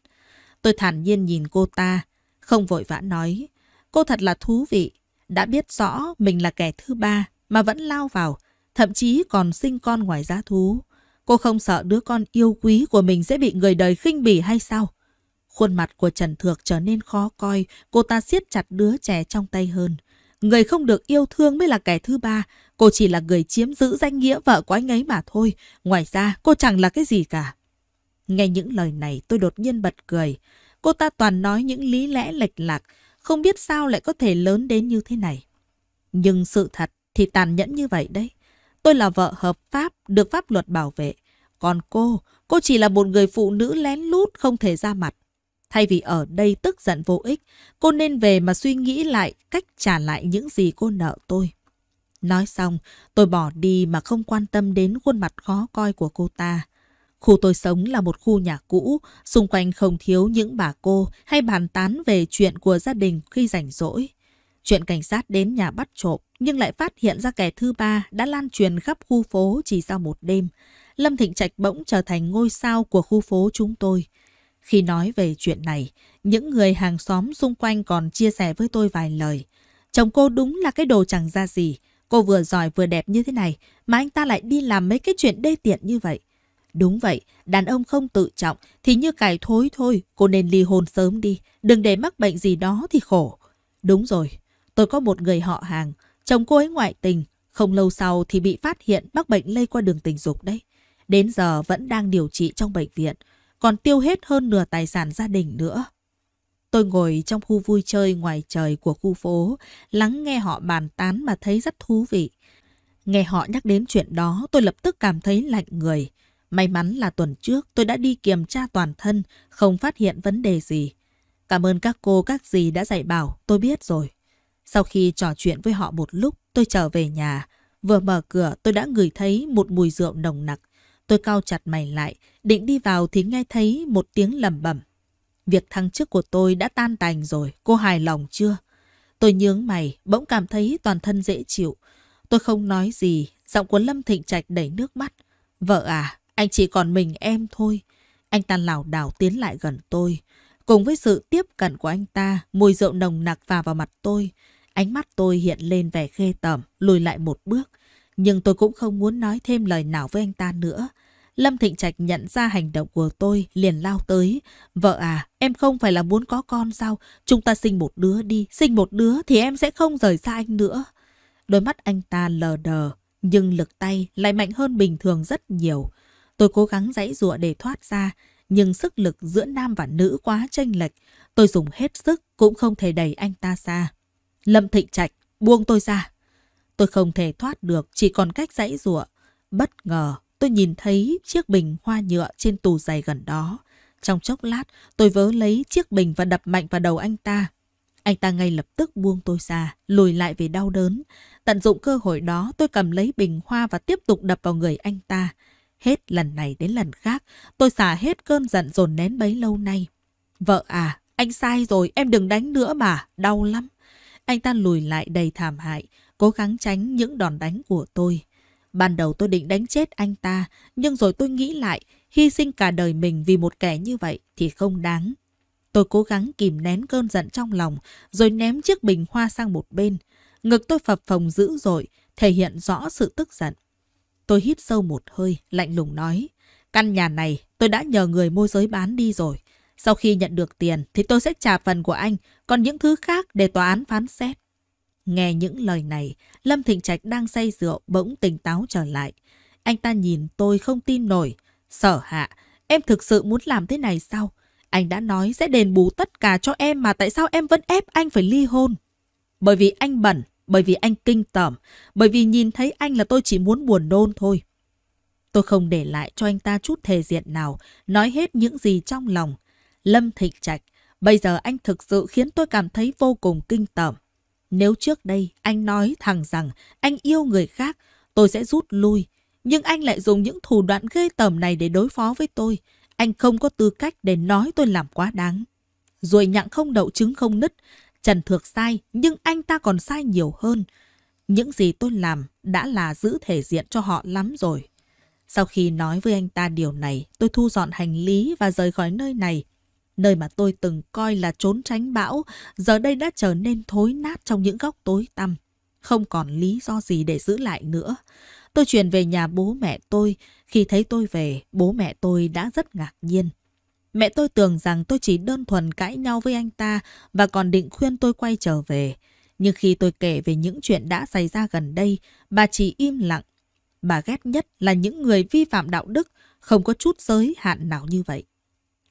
Tôi thản nhiên nhìn cô ta, không vội vã nói. Cô thật là thú vị, đã biết rõ mình là kẻ thứ ba mà vẫn lao vào, thậm chí còn sinh con ngoài giá thú. Cô không sợ đứa con yêu quý của mình sẽ bị người đời khinh bỉ hay sao? Khuôn mặt của Trần Thược trở nên khó coi, cô ta siết chặt đứa trẻ trong tay hơn. Người không được yêu thương mới là kẻ thứ ba, Cô chỉ là người chiếm giữ danh nghĩa vợ của anh ấy mà thôi. Ngoài ra, cô chẳng là cái gì cả. Nghe những lời này tôi đột nhiên bật cười. Cô ta toàn nói những lý lẽ lệch lạc, không biết sao lại có thể lớn đến như thế này. Nhưng sự thật thì tàn nhẫn như vậy đấy. Tôi là vợ hợp pháp, được pháp luật bảo vệ. Còn cô, cô chỉ là một người phụ nữ lén lút không thể ra mặt. Thay vì ở đây tức giận vô ích, cô nên về mà suy nghĩ lại cách trả lại những gì cô nợ tôi. Nói xong, tôi bỏ đi mà không quan tâm đến khuôn mặt khó coi của cô ta. Khu tôi sống là một khu nhà cũ, xung quanh không thiếu những bà cô hay bàn tán về chuyện của gia đình khi rảnh rỗi. Chuyện cảnh sát đến nhà bắt trộm nhưng lại phát hiện ra kẻ thứ ba đã lan truyền khắp khu phố chỉ sau một đêm. Lâm Thịnh Trạch bỗng trở thành ngôi sao của khu phố chúng tôi. Khi nói về chuyện này, những người hàng xóm xung quanh còn chia sẻ với tôi vài lời. Chồng cô đúng là cái đồ chẳng ra gì, Cô vừa giỏi vừa đẹp như thế này mà anh ta lại đi làm mấy cái chuyện đê tiện như vậy. Đúng vậy, đàn ông không tự trọng thì như cài thối thôi, cô nên ly hôn sớm đi, đừng để mắc bệnh gì đó thì khổ. Đúng rồi, tôi có một người họ hàng, chồng cô ấy ngoại tình, không lâu sau thì bị phát hiện mắc bệnh lây qua đường tình dục đấy. Đến giờ vẫn đang điều trị trong bệnh viện, còn tiêu hết hơn nửa tài sản gia đình nữa. Tôi ngồi trong khu vui chơi ngoài trời của khu phố, lắng nghe họ bàn tán mà thấy rất thú vị. Nghe họ nhắc đến chuyện đó, tôi lập tức cảm thấy lạnh người. May mắn là tuần trước tôi đã đi kiểm tra toàn thân, không phát hiện vấn đề gì. Cảm ơn các cô các dì đã dạy bảo, tôi biết rồi. Sau khi trò chuyện với họ một lúc, tôi trở về nhà. Vừa mở cửa tôi đã ngửi thấy một mùi rượu nồng nặc. Tôi cau chặt mày lại, định đi vào thì nghe thấy một tiếng lầm bẩm. Việc thăng chức của tôi đã tan tành rồi, cô hài lòng chưa? Tôi nhướng mày, bỗng cảm thấy toàn thân dễ chịu. Tôi không nói gì, giọng của Lâm Thịnh Trạch đầy nước mắt. Vợ à, anh chỉ còn mình em thôi. Anh ta lảo đảo tiến lại gần tôi. Cùng với sự tiếp cận của anh ta, mùi rượu nồng nặc vào vào mặt tôi. Ánh mắt tôi hiện lên vẻ ghê tởm, lùi lại một bước. Nhưng tôi cũng không muốn nói thêm lời nào với anh ta nữa. Lâm Thịnh Trạch nhận ra hành động của tôi, liền lao tới. Vợ à, em không phải là muốn có con sao? Chúng ta sinh một đứa đi, sinh một đứa thì em sẽ không rời xa anh nữa. Đôi mắt anh ta lờ đờ, nhưng lực tay lại mạnh hơn bình thường rất nhiều. Tôi cố gắng giãy giụa để thoát ra, nhưng sức lực giữa nam và nữ quá chênh lệch. Tôi dùng hết sức cũng không thể đẩy anh ta xa. Lâm Thịnh Trạch buông tôi ra. Tôi không thể thoát được, chỉ còn cách giãy giụa. Bất ngờ, tôi nhìn thấy chiếc bình hoa nhựa trên tủ giày gần đó. Trong chốc lát, tôi vớ lấy chiếc bình và đập mạnh vào đầu anh ta. Anh ta ngay lập tức buông tôi ra, lùi lại vì đau đớn. Tận dụng cơ hội đó, tôi cầm lấy bình hoa và tiếp tục đập vào người anh ta. Hết lần này đến lần khác, tôi xả hết cơn giận dồn nén bấy lâu nay. Vợ à, anh sai rồi, em đừng đánh nữa mà, đau lắm. Anh ta lùi lại đầy thảm hại, cố gắng tránh những đòn đánh của tôi. Ban đầu tôi định đánh chết anh ta, nhưng rồi tôi nghĩ lại, hy sinh cả đời mình vì một kẻ như vậy thì không đáng. Tôi cố gắng kìm nén cơn giận trong lòng, rồi ném chiếc bình hoa sang một bên. Ngực tôi phập phồng dữ dội, thể hiện rõ sự tức giận. Tôi hít sâu một hơi, lạnh lùng nói. Căn nhà này tôi đã nhờ người môi giới bán đi rồi. Sau khi nhận được tiền thì tôi sẽ trả phần của anh, còn những thứ khác để tòa án phán xét. Nghe những lời này, Lâm Thịnh Trạch đang say rượu bỗng tỉnh táo trở lại. Anh ta nhìn tôi không tin nổi. Sở hạ, em thực sự muốn làm thế này sao? Anh đã nói sẽ đền bù tất cả cho em mà tại sao em vẫn ép anh phải ly hôn? Bởi vì anh bẩn, bởi vì anh kinh tởm, bởi vì nhìn thấy anh là tôi chỉ muốn buồn nôn thôi. Tôi không để lại cho anh ta chút thể diện nào, nói hết những gì trong lòng. Lâm Thịnh Trạch, bây giờ anh thực sự khiến tôi cảm thấy vô cùng kinh tởm. Nếu trước đây anh nói thẳng rằng anh yêu người khác, tôi sẽ rút lui. Nhưng anh lại dùng những thủ đoạn ghê tởm này để đối phó với tôi. Anh không có tư cách để nói tôi làm quá đáng. Rồi nhặng không đậu trứng không nứt. Trần Thược sai, nhưng anh ta còn sai nhiều hơn. Những gì tôi làm đã là giữ thể diện cho họ lắm rồi. Sau khi nói với anh ta điều này, tôi thu dọn hành lý và rời khỏi nơi này. Nơi mà tôi từng coi là trốn tránh bão, giờ đây đã trở nên thối nát trong những góc tối tăm. Không còn lý do gì để giữ lại nữa. Tôi chuyển về nhà bố mẹ tôi. Khi thấy tôi về, bố mẹ tôi đã rất ngạc nhiên. Mẹ tôi tưởng rằng tôi chỉ đơn thuần cãi nhau với anh ta và còn định khuyên tôi quay trở về. Nhưng khi tôi kể về những chuyện đã xảy ra gần đây, bà chỉ im lặng. Bà ghét nhất là những người vi phạm đạo đức, không có chút giới hạn nào như vậy.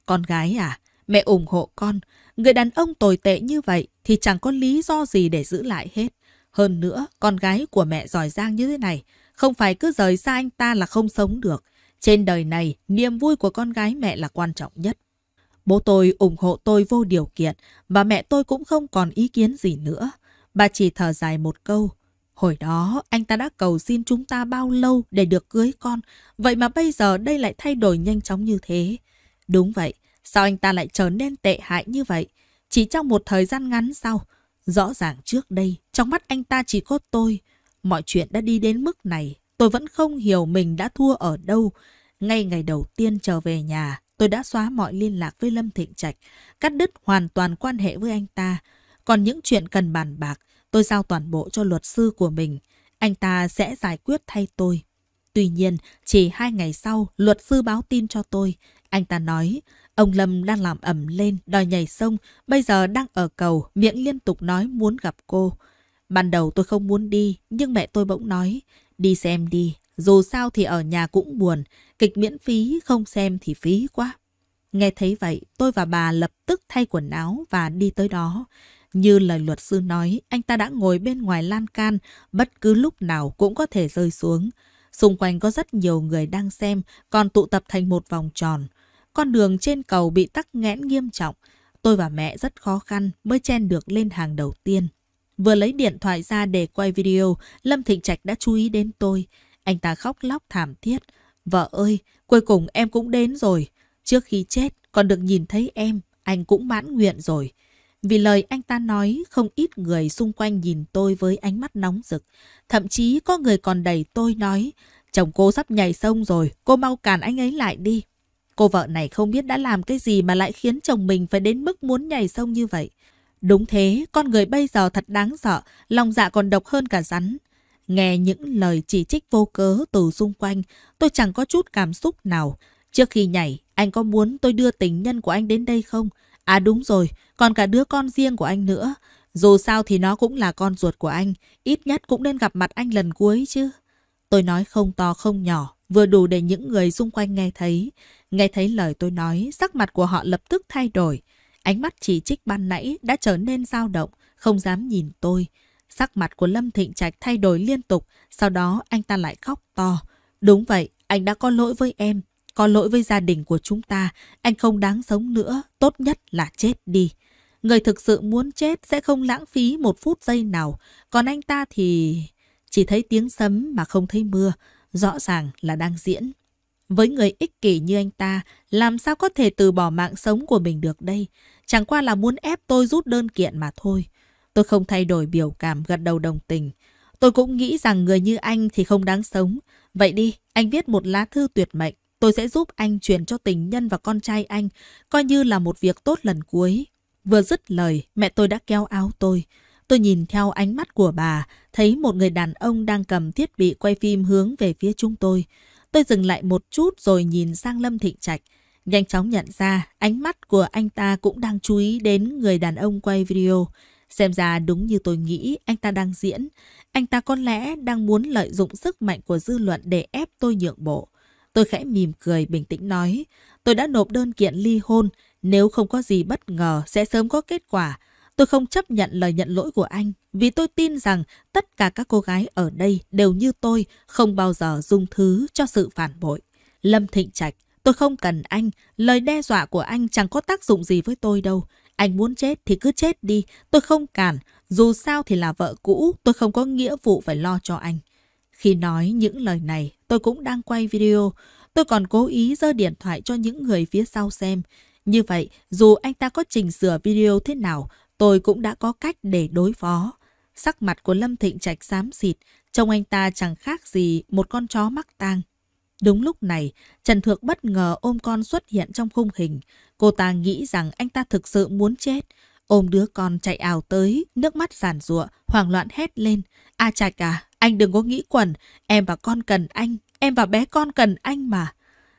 Con gái à, Mẹ ủng hộ con, người đàn ông tồi tệ như vậy thì chẳng có lý do gì để giữ lại hết. Hơn nữa, con gái của mẹ giỏi giang như thế này, không phải cứ rời xa anh ta là không sống được. Trên đời này, niềm vui của con gái mẹ là quan trọng nhất. Bố tôi ủng hộ tôi vô điều kiện và mẹ tôi cũng không còn ý kiến gì nữa. Bà chỉ thở dài một câu. Hồi đó, anh ta đã cầu xin chúng ta bao lâu để được cưới con, vậy mà bây giờ đây lại thay đổi nhanh chóng như thế. Đúng vậy, Sao anh ta lại trở nên tệ hại như vậy? Chỉ trong một thời gian ngắn sau, rõ ràng trước đây, trong mắt anh ta chỉ có tôi. Mọi chuyện đã đi đến mức này, tôi vẫn không hiểu mình đã thua ở đâu. Ngay ngày đầu tiên trở về nhà, tôi đã xóa mọi liên lạc với Lâm Thịnh Trạch, cắt đứt hoàn toàn quan hệ với anh ta. Còn những chuyện cần bàn bạc, tôi giao toàn bộ cho luật sư của mình. Anh ta sẽ giải quyết thay tôi. Tuy nhiên, chỉ hai ngày sau, luật sư báo tin cho tôi. Anh ta nói, Ông Lâm đang làm ẩm lên, đòi nhảy sông, bây giờ đang ở cầu, miệng liên tục nói muốn gặp cô. Ban đầu tôi không muốn đi, nhưng mẹ tôi bỗng nói, đi xem đi, dù sao thì ở nhà cũng buồn, kịch miễn phí không xem thì phí quá. Nghe thấy vậy, tôi và bà lập tức thay quần áo và đi tới đó. Như lời luật sư nói, anh ta đã ngồi bên ngoài lan can, bất cứ lúc nào cũng có thể rơi xuống. Xung quanh có rất nhiều người đang xem, còn tụ tập thành một vòng tròn. Con đường trên cầu bị tắc nghẽn nghiêm trọng. Tôi và mẹ rất khó khăn mới chen được lên hàng đầu tiên. Vừa lấy điện thoại ra để quay video, Lâm Thịnh Trạch đã chú ý đến tôi. Anh ta khóc lóc thảm thiết. Vợ ơi, cuối cùng em cũng đến rồi. Trước khi chết, còn được nhìn thấy em, anh cũng mãn nguyện rồi. Vì lời anh ta nói, không ít người xung quanh nhìn tôi với ánh mắt nóng rực. Thậm chí có người còn đẩy tôi nói, chồng cô sắp nhảy sông rồi, cô mau cản anh ấy lại đi. Cô vợ này không biết đã làm cái gì mà lại khiến chồng mình phải đến mức muốn nhảy sông như vậy. Đúng thế, con người bây giờ thật đáng sợ, lòng dạ còn độc hơn cả rắn. Nghe những lời chỉ trích vô cớ từ xung quanh, tôi chẳng có chút cảm xúc nào. Trước khi nhảy, anh có muốn tôi đưa tình nhân của anh đến đây không? À đúng rồi, còn cả đứa con riêng của anh nữa. Dù sao thì nó cũng là con ruột của anh, ít nhất cũng nên gặp mặt anh lần cuối chứ. Tôi nói không to không nhỏ, vừa đủ để những người xung quanh nghe thấy. Nghe thấy lời tôi nói, sắc mặt của họ lập tức thay đổi. Ánh mắt chỉ trích ban nãy đã trở nên dao động, không dám nhìn tôi. Sắc mặt của Lâm Thịnh Trạch thay đổi liên tục, sau đó anh ta lại khóc to. Đúng vậy, anh đã có lỗi với em, có lỗi với gia đình của chúng ta, anh không đáng sống nữa, tốt nhất là chết đi. Người thực sự muốn chết sẽ không lãng phí một phút giây nào, còn anh ta thì... Chỉ thấy tiếng sấm mà không thấy mưa, rõ ràng là đang diễn. Với người ích kỷ như anh ta, làm sao có thể từ bỏ mạng sống của mình được đây? Chẳng qua là muốn ép tôi rút đơn kiện mà thôi. Tôi không thay đổi biểu cảm gật đầu đồng tình. Tôi cũng nghĩ rằng người như anh thì không đáng sống. Vậy đi, anh viết một lá thư tuyệt mệnh. Tôi sẽ giúp anh truyền cho tình nhân và con trai anh, coi như là một việc tốt lần cuối. Vừa dứt lời, mẹ tôi đã kéo áo tôi. Tôi nhìn theo ánh mắt của bà, thấy một người đàn ông đang cầm thiết bị quay phim hướng về phía chúng tôi. Tôi dừng lại một chút rồi nhìn sang Lâm Thịnh Trạch. Nhanh chóng nhận ra ánh mắt của anh ta cũng đang chú ý đến người đàn ông quay video. Xem ra đúng như tôi nghĩ anh ta đang diễn. Anh ta có lẽ đang muốn lợi dụng sức mạnh của dư luận để ép tôi nhượng bộ. Tôi khẽ mỉm cười bình tĩnh nói. Tôi đã nộp đơn kiện ly hôn. Nếu không có gì bất ngờ sẽ sớm có kết quả. Tôi không chấp nhận lời nhận lỗi của anh vì tôi tin rằng tất cả các cô gái ở đây đều như tôi không bao giờ dung thứ cho sự phản bội. Lâm Thịnh Trạch, tôi không cần anh, lời đe dọa của anh chẳng có tác dụng gì với tôi đâu. Anh muốn chết thì cứ chết đi, tôi không cản, dù sao thì là vợ cũ, tôi không có nghĩa vụ phải lo cho anh. Khi nói những lời này, tôi cũng đang quay video. Tôi còn cố ý giơ điện thoại cho những người phía sau xem. Như vậy, dù anh ta có chỉnh sửa video thế nào, tôi cũng đã có cách để đối phó. Sắc mặt của Lâm Thịnh Trạch xám xịt, trông anh ta chẳng khác gì một con chó mắc tang. Đúng lúc này, Trần Thược bất ngờ ôm con xuất hiện trong khung hình. Cô ta nghĩ rằng anh ta thực sự muốn chết. Ôm đứa con chạy ảo tới, nước mắt giản rụa hoảng loạn hét lên. A à, Trạch à, anh đừng có nghĩ quẩn, em và con cần anh, em và bé con cần anh mà.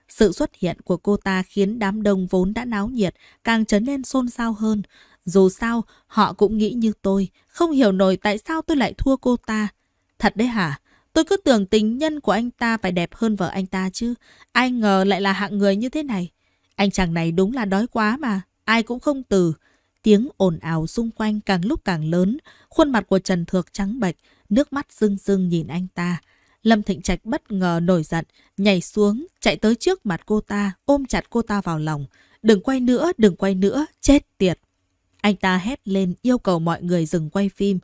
Sự xuất hiện của cô ta khiến đám đông vốn đã náo nhiệt, càng trở nên xôn xao hơn. Dù sao, họ cũng nghĩ như tôi, không hiểu nổi tại sao tôi lại thua cô ta. Thật đấy hả? Tôi cứ tưởng tình nhân của anh ta phải đẹp hơn vợ anh ta chứ. Ai ngờ lại là hạng người như thế này. Anh chàng này đúng là đói quá mà, ai cũng không từ. Tiếng ồn ào xung quanh càng lúc càng lớn, khuôn mặt của Trần Thược trắng bệch, nước mắt rưng rưng nhìn anh ta. Lâm Thịnh Trạch bất ngờ nổi giận, nhảy xuống, chạy tới trước mặt cô ta, ôm chặt cô ta vào lòng. Đừng quay nữa, đừng quay nữa, chết tiệt. Anh ta hét lên yêu cầu mọi người dừng quay phim.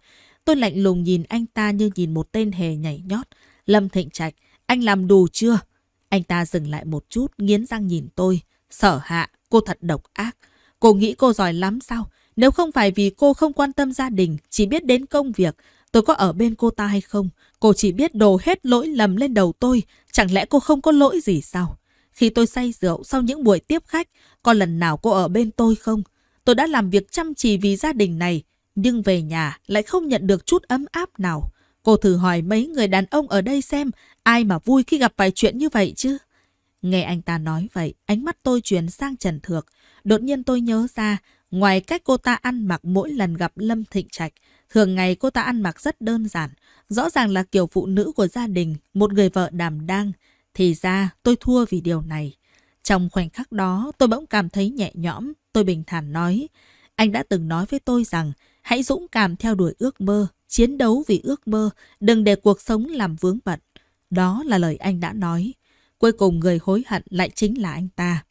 Tôi lạnh lùng nhìn anh ta như nhìn một tên hề nhảy nhót. Lâm Thịnh Trạch, anh làm đủ chưa? Anh ta dừng lại một chút, nghiến răng nhìn tôi. Sở hạ, cô thật độc ác. Cô nghĩ cô giỏi lắm sao? Nếu không phải vì cô không quan tâm gia đình, chỉ biết đến công việc, tôi có ở bên cô ta hay không? Cô chỉ biết đổ hết lỗi lầm lên đầu tôi. Chẳng lẽ cô không có lỗi gì sao? Khi tôi say rượu sau những buổi tiếp khách, có lần nào cô ở bên tôi không? Tôi đã làm việc chăm chỉ vì gia đình này, nhưng về nhà lại không nhận được chút ấm áp nào. Cô thử hỏi mấy người đàn ông ở đây xem ai mà vui khi gặp vài chuyện như vậy chứ. Nghe anh ta nói vậy, ánh mắt tôi chuyển sang Trần Thược. Đột nhiên tôi nhớ ra, ngoài cách cô ta ăn mặc mỗi lần gặp Lâm Thịnh Trạch, thường ngày cô ta ăn mặc rất đơn giản. Rõ ràng là kiểu phụ nữ của gia đình, một người vợ đàm đang. Thì ra tôi thua vì điều này. Trong khoảnh khắc đó, tôi bỗng cảm thấy nhẹ nhõm, tôi bình thản nói. Anh đã từng nói với tôi rằng, hãy dũng cảm theo đuổi ước mơ, chiến đấu vì ước mơ, đừng để cuộc sống làm vướng bận. Đó là lời anh đã nói. Cuối cùng người hối hận lại chính là anh ta.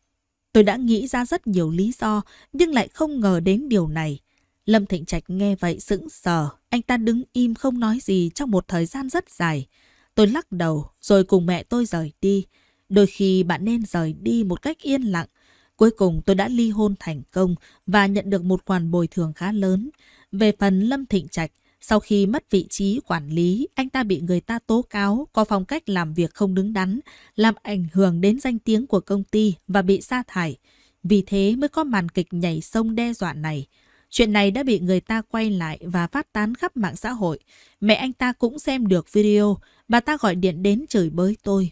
Tôi đã nghĩ ra rất nhiều lý do, nhưng lại không ngờ đến điều này. Lâm Thịnh Trạch nghe vậy sững sờ, anh ta đứng im không nói gì trong một thời gian rất dài. Tôi lắc đầu, rồi cùng mẹ tôi rời đi. Đôi khi bạn nên rời đi một cách yên lặng. Cuối cùng tôi đã ly hôn thành công và nhận được một khoản bồi thường khá lớn. Về phần Lâm Thịnh Trạch, sau khi mất vị trí quản lý, anh ta bị người ta tố cáo có phong cách làm việc không đứng đắn, làm ảnh hưởng đến danh tiếng của công ty và bị sa thải. Vì thế mới có màn kịch nhảy sông đe dọa này. Chuyện này đã bị người ta quay lại và phát tán khắp mạng xã hội. Mẹ anh ta cũng xem được video, bà ta gọi điện đến chửi bới tôi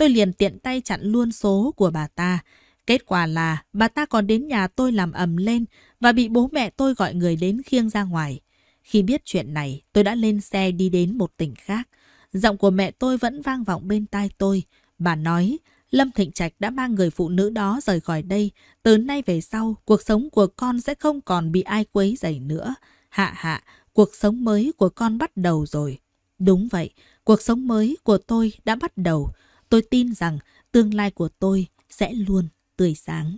tôi liền tiện tay chặn luôn số của bà ta. Kết quả là bà ta còn đến nhà tôi làm ầm lên và bị bố mẹ tôi gọi người đến khiêng ra ngoài. Khi biết chuyện này, tôi đã lên xe đi đến một tỉnh khác. Giọng của mẹ tôi vẫn vang vọng bên tai tôi. Bà nói, Lâm Thịnh Trạch đã mang người phụ nữ đó rời khỏi đây. Từ nay về sau, cuộc sống của con sẽ không còn bị ai quấy rầy nữa. Hạ hạ, cuộc sống mới của con bắt đầu rồi. Đúng vậy, cuộc sống mới của tôi đã bắt đầu. Tôi tin rằng tương lai của tôi sẽ luôn tươi sáng.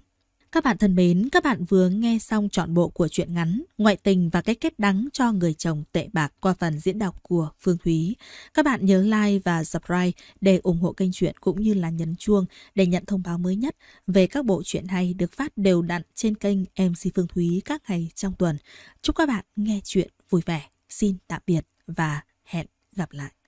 Các bạn thân mến, các bạn vừa nghe xong trọn bộ của truyện ngắn Ngoại tình và cái kết đắng cho người chồng tệ bạc qua phần diễn đọc của Phương Thúy. Các bạn nhớ like và subscribe để ủng hộ kênh truyện cũng như là nhấn chuông để nhận thông báo mới nhất về các bộ truyện hay được phát đều đặn trên kênh MC Phương Thúy các ngày trong tuần. Chúc các bạn nghe truyện vui vẻ. Xin tạm biệt và hẹn gặp lại.